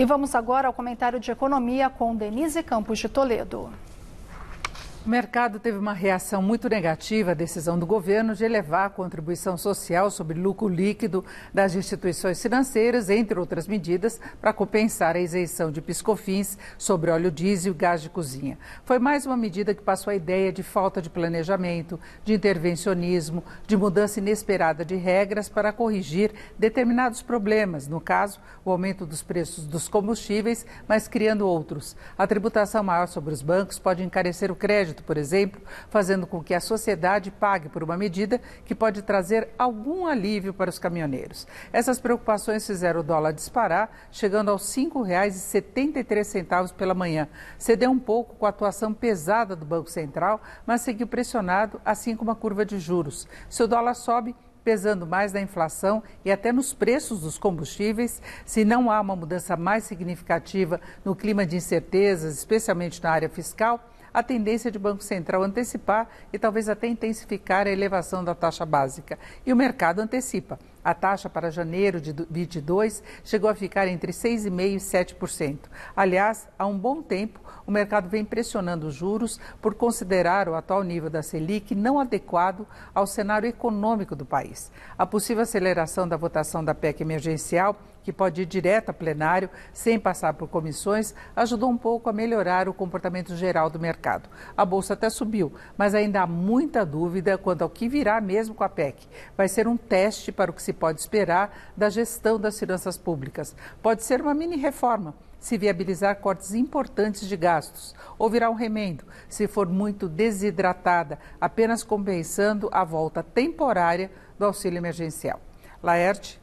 E vamos agora ao comentário de economia com Denise Campos de Toledo. O mercado teve uma reação muito negativa à decisão do governo de elevar a contribuição social sobre lucro líquido das instituições financeiras, entre outras medidas, para compensar a isenção de piscofins sobre óleo diesel e gás de cozinha. Foi mais uma medida que passou a ideia de falta de planejamento, de intervencionismo, de mudança inesperada de regras para corrigir determinados problemas, no caso, o aumento dos preços dos combustíveis, mas criando outros. A tributação maior sobre os bancos pode encarecer o crédito por exemplo, fazendo com que a sociedade pague por uma medida que pode trazer algum alívio para os caminhoneiros. Essas preocupações fizeram o dólar disparar, chegando aos R$ 5,73 pela manhã. Cedeu um pouco com a atuação pesada do Banco Central, mas seguiu pressionado, assim como a curva de juros. Se o dólar sobe, pesando mais na inflação e até nos preços dos combustíveis, se não há uma mudança mais significativa no clima de incertezas, especialmente na área fiscal, a tendência de Banco Central antecipar e talvez até intensificar a elevação da taxa básica. E o mercado antecipa. A taxa para janeiro de 2022 chegou a ficar entre 6,5% e 7%. Aliás, há um bom tempo, o mercado vem pressionando os juros por considerar o atual nível da Selic não adequado ao cenário econômico do país. A possível aceleração da votação da PEC emergencial, que pode ir direto a plenário, sem passar por comissões, ajudou um pouco a melhorar o comportamento geral do mercado. A bolsa até subiu, mas ainda há muita dúvida quanto ao que virá mesmo com a PEC. Vai ser um teste para o que se se pode esperar da gestão das finanças públicas. Pode ser uma mini reforma se viabilizar cortes importantes de gastos, ou virar um remendo se for muito desidratada, apenas compensando a volta temporária do auxílio emergencial. Laerte